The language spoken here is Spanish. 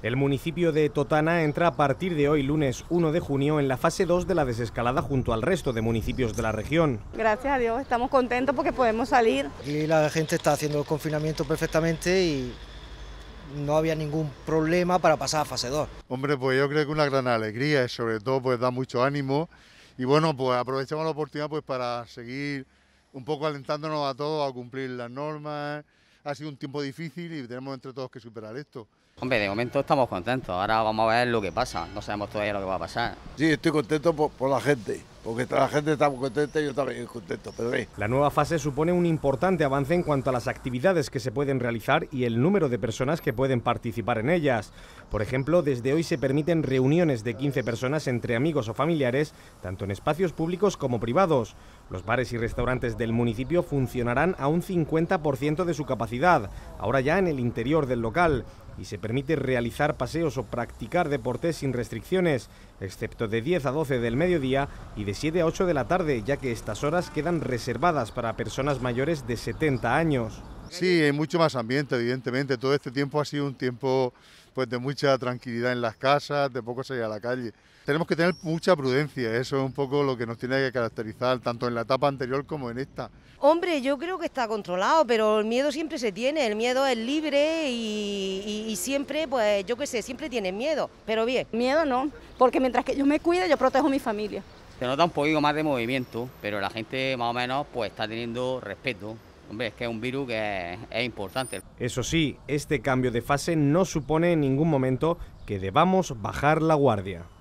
El municipio de Totana entra a partir de hoy, lunes 1 de junio, en la fase 2 de la desescalada junto al resto de municipios de la región. Gracias a Dios, estamos contentos porque podemos salir. Y la gente está haciendo el confinamiento perfectamente y no había ningún problema para pasar a fase 2. Hombre, pues yo creo que una gran alegría y sobre todo pues da mucho ánimo y bueno, pues aprovechamos la oportunidad pues para seguir un poco alentándonos a todos a cumplir las normas, ha sido un tiempo difícil y tenemos entre todos que superar esto. Hombre, de momento estamos contentos, ahora vamos a ver lo que pasa, no sabemos todavía lo que va a pasar. Sí, estoy contento por, la gente porque la gente está contenta y yo también contento. La nueva fase supone un importante avance en cuanto a las actividades que se pueden realizar y el número de personas que pueden participar en ellas. Por ejemplo, desde hoy se permiten reuniones de 15 personas entre amigos o familiares, tanto en espacios públicos como privados. Los bares y restaurantes del municipio funcionarán a un 50% de su capacidad, ahora ya en el interior del local y se permite realizar paseos o practicar deportes sin restricciones, excepto de 10 a 12 del mediodía y de 7 a 8 de la tarde, ya que estas horas quedan reservadas para personas mayores de 70 años. Sí, hay mucho más ambiente, evidentemente. Todo este tiempo ha sido un tiempo pues de mucha tranquilidad en las casas, de poco salir a la calle. Tenemos que tener mucha prudencia, eso es un poco lo que nos tiene que caracterizar, tanto en la etapa anterior como en esta. Hombre, yo creo que está controlado, pero el miedo siempre se tiene, el miedo es libre y, siempre, pues yo qué sé, siempre tienen miedo, pero bien. Miedo no, porque mientras que yo me cuido yo protejo a mi familia. Se nota un poquito más de movimiento, pero la gente más o menos pues está teniendo respeto Hombre, es que es un virus que es, importante. Eso sí, este cambio de fase no supone en ningún momento que debamos bajar la guardia.